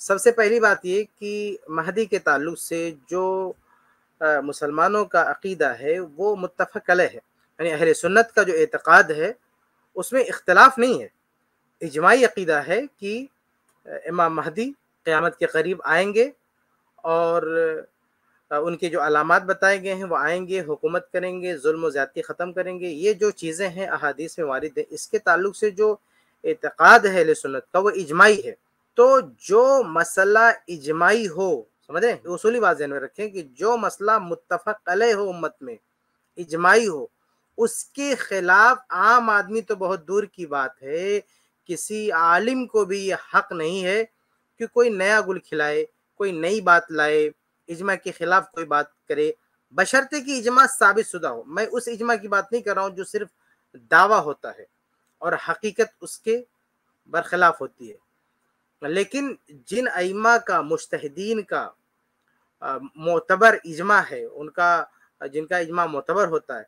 सबसे पहली बात ये कि महदी के ताल्लुक से जो मुसलमानों का अकीदा है वो मुतफ़ल है यानी अहर सुन्नत का जो एतक़ाद है उसमें इख्तलाफ नहीं है इजमाही अकीदा है कि इमाम महदी क़्यामत के करीब आएंगे और उनके जो अलामत बताए गए हैं वो आएंगे हुकूमत करेंगे जुल्म ज़्यादती ख़त्म करेंगे ये जो चीज़ें हैं अहादीस में वारद हैं इसके ताल्लुक से जो एतक़ाद है अहल सुन्नत का वो इजमाही है तो जो मसला इजमाई हो समझे उसूली बात जहन में रखें कि जो मसला मुतफ़ अलह हो उम्मत में इजमाई हो उसके खिलाफ आम आदमी तो बहुत दूर की बात है किसी आलिम को भी ये हक नहीं है कि कोई नया गुल खिलाए कोई नई बात लाए इजमा के खिलाफ कोई बात करे बशर्ते कि इजमा साबित शुदा हो मैं उस इजमा की बात नहीं कर रहा हूँ जो सिर्फ दावा होता है और हकीकत उसके बरखिलाफ होती है लेकिन जिन अइमा का मुश्तदीन का मोतबर इजमा है उनका जिनका इजमा मोतबर होता है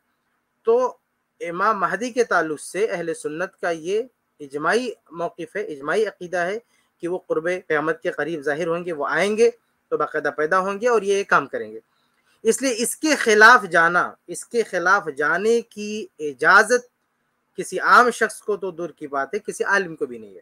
तो इमाम महदी के ताल्लुक से अहल सुन्नत का ये इजमाही मौक़ है इजमाही अकीदा है कि वो क़ुरब क़्यामत के करीब ज़ाहिर होंगे वो आएंगे तो बाकायदा पैदा होंगे और ये काम करेंगे इसलिए इसके खिलाफ जाना इसके खिलाफ जाने की इजाज़त किसी आम शख्स को तो दूर की बात है किसी आलिम को भी नहीं है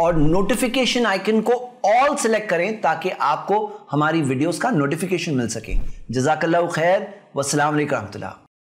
और नोटिफिकेशन आइकन को ऑल सेलेक्ट करें ताकि आपको हमारी वीडियोस का नोटिफिकेशन मिल सके जजाकल्ला खैर वसलाम रहमतुल्ला